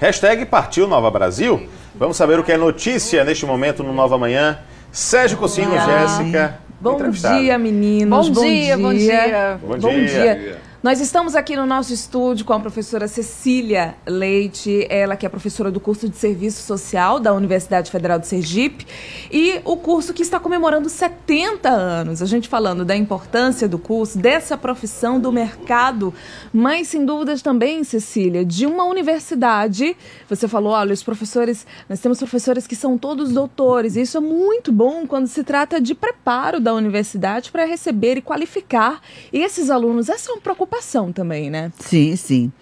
Hashtag Partiu Nova Brasil. Vamos saber o que é notícia neste momento no Nova Manhã. Sérgio Cossino, Jéssica. Bom dia, meninos. Bom, bom, dia, dia. bom, dia, bom dia, bom dia. Bom dia. Nós estamos aqui no nosso estúdio com a professora Cecília Leite, ela que é professora do curso de Serviço Social da Universidade Federal de Sergipe, e o curso que está comemorando 70 anos. A gente falando da importância do curso, dessa profissão, do mercado, mas sem dúvidas também, Cecília, de uma universidade. Você falou, olha, os professores, nós temos professores que são todos doutores, e isso é muito bom quando se trata de preparo da universidade para receber e qualificar esses alunos. Essa é uma preocupação preocupação também, né? Sim, sim.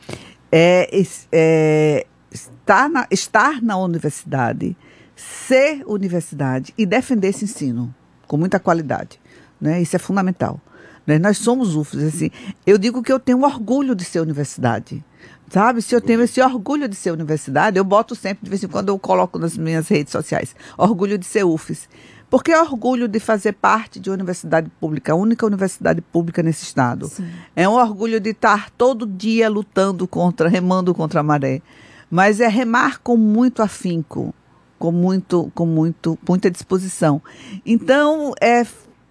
É, é, estar, na, estar na universidade, ser universidade e defender esse ensino com muita qualidade. Né? Isso é fundamental. Né? Nós somos UFOS. Assim, eu digo que eu tenho orgulho de ser universidade. Sabe, se eu tenho esse orgulho de ser universidade, eu boto sempre, de vez em quando eu coloco nas minhas redes sociais, orgulho de ser UFES. Porque é orgulho de fazer parte de uma universidade pública, a única universidade pública nesse estado. Sim. É um orgulho de estar todo dia lutando contra, remando contra a maré. Mas é remar com muito afinco, com muito, com muito, muita disposição. Então, é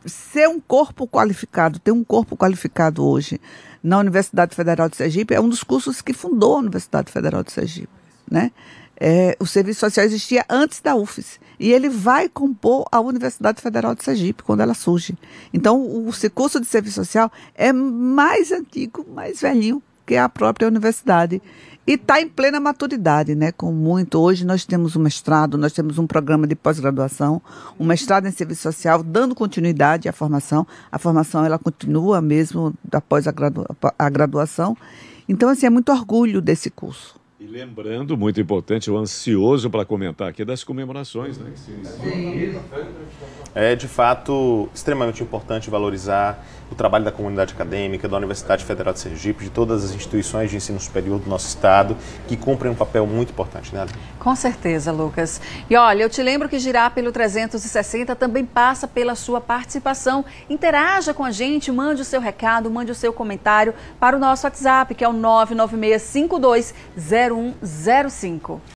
ser um corpo qualificado, ter um corpo qualificado hoje na Universidade Federal de Sergipe é um dos cursos que fundou a Universidade Federal de Sergipe né? É, o serviço social existia antes da UFES e ele vai compor a Universidade Federal de Sergipe quando ela surge. Então, o, curso de serviço social é mais antigo, mais velhinho que a própria universidade e está em plena maturidade, né? Com muito hoje nós temos um mestrado, nós temos um programa de pós-graduação, um mestrado em serviço social, dando continuidade à formação. A formação ela continua mesmo após a, gradua a graduação. Então assim é muito orgulho desse curso. E lembrando, muito importante, o ansioso para comentar aqui é das comemorações, né? É de fato extremamente importante valorizar o trabalho da comunidade acadêmica, da Universidade Federal de Sergipe, de todas as instituições de ensino superior do nosso estado, que cumprem um papel muito importante, né? Com certeza, Lucas. E olha, eu te lembro que girar pelo 360 também passa pela sua participação. Interaja com a gente, mande o seu recado, mande o seu comentário para o nosso WhatsApp, que é o 99652 0105.